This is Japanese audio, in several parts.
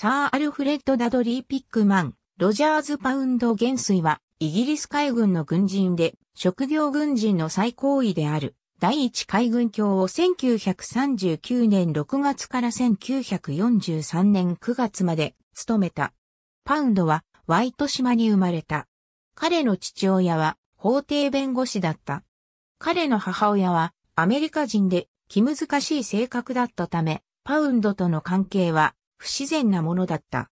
サー・アルフレッド・ダドリー・ピックマン、ロジャーズ・パウンド元帥は、イギリス海軍の軍人で、職業軍人の最高位である、第一海軍卿を1939年6月から1943年9月まで務めた。パウンドはワイト島に生まれた。彼の父親は法廷弁護士だった。彼の母親はアメリカ人で気難しい性格だったため、パウンドとの関係は不自然なものだった。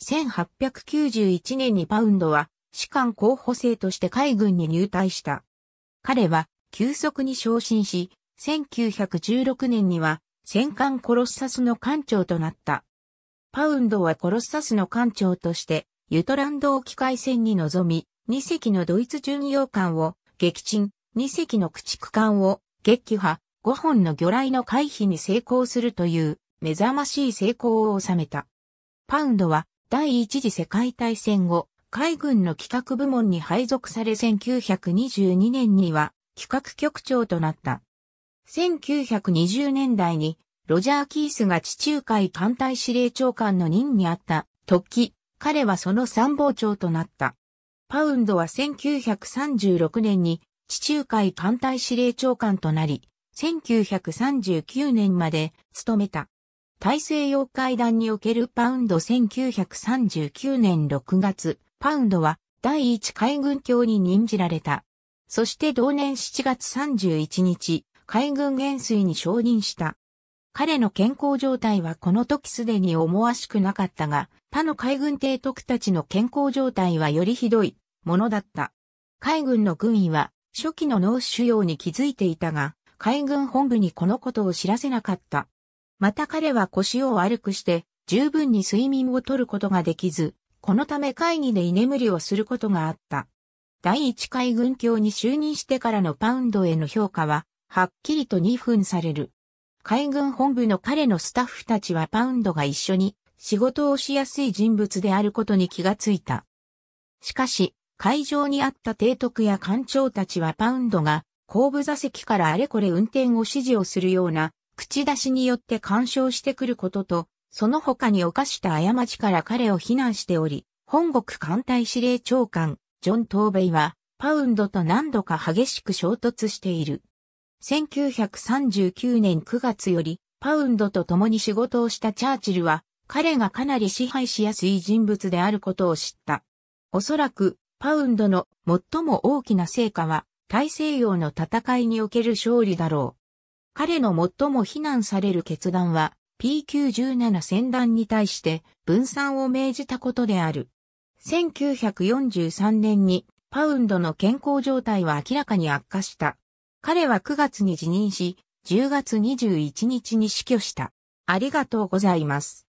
1891年にパウンドは士官候補生として海軍に入隊した。彼は急速に昇進し、1916年には戦艦コロッサスの艦長となった。パウンドはコロッサスの艦長としてユトランド沖海戦に臨み、2隻のドイツ巡洋艦を撃沈、2隻の駆逐艦を撃破、5本の魚雷の回避に成功するという目覚ましい成功を収めた。パウンドは第一次世界大戦後、海軍の企画部門に配属され1922年には企画局長となった。1920年代にロジャー・キースが地中海艦隊司令長官の任にあった時、彼はその参謀長となった。パウンドは1936年に地中海艦隊司令長官となり、1939年まで務めた。大西洋会談におけるパウンド1939年6月、パウンドは第一海軍卿に任じられた。そして同年7月31日、海軍元帥に承認した。彼の健康状態はこの時すでに思わしくなかったが、他の海軍提督たちの健康状態はよりひどいものだった。海軍の軍医は初期の脳腫瘍に気づいていたが、海軍本部にこのことを知らせなかった。また彼は腰を悪くして、十分に睡眠をとることができず、このため会議で居眠りをすることがあった。第一海軍協に就任してからのパウンドへの評価は、はっきりと2分される。海軍本部の彼のスタッフたちはパウンドが一緒に仕事をしやすい人物であることに気がついた。しかし、会場にあった提督や艦長たちはパウンドが後部座席からあれこれ運転を指示をするような口出しによって干渉してくることと、その他に犯した過ちから彼を非難しており、本国艦隊司令長官、ジョン・トーベイは、パウンドと何度か激しく衝突している。1939年9月より、パウンドと共に仕事をしたチャーチルは、彼がかなり支配しやすい人物であることを知った。おそらく、パウンドの最も大きな成果は、大西洋の戦いにおける勝利だろう。彼の最も非難される決断は P917 戦団に対して分散を命じたことである。1943年にパウンドの健康状態は明らかに悪化した。彼は9月に辞任し、10月21日に死去した。ありがとうございます。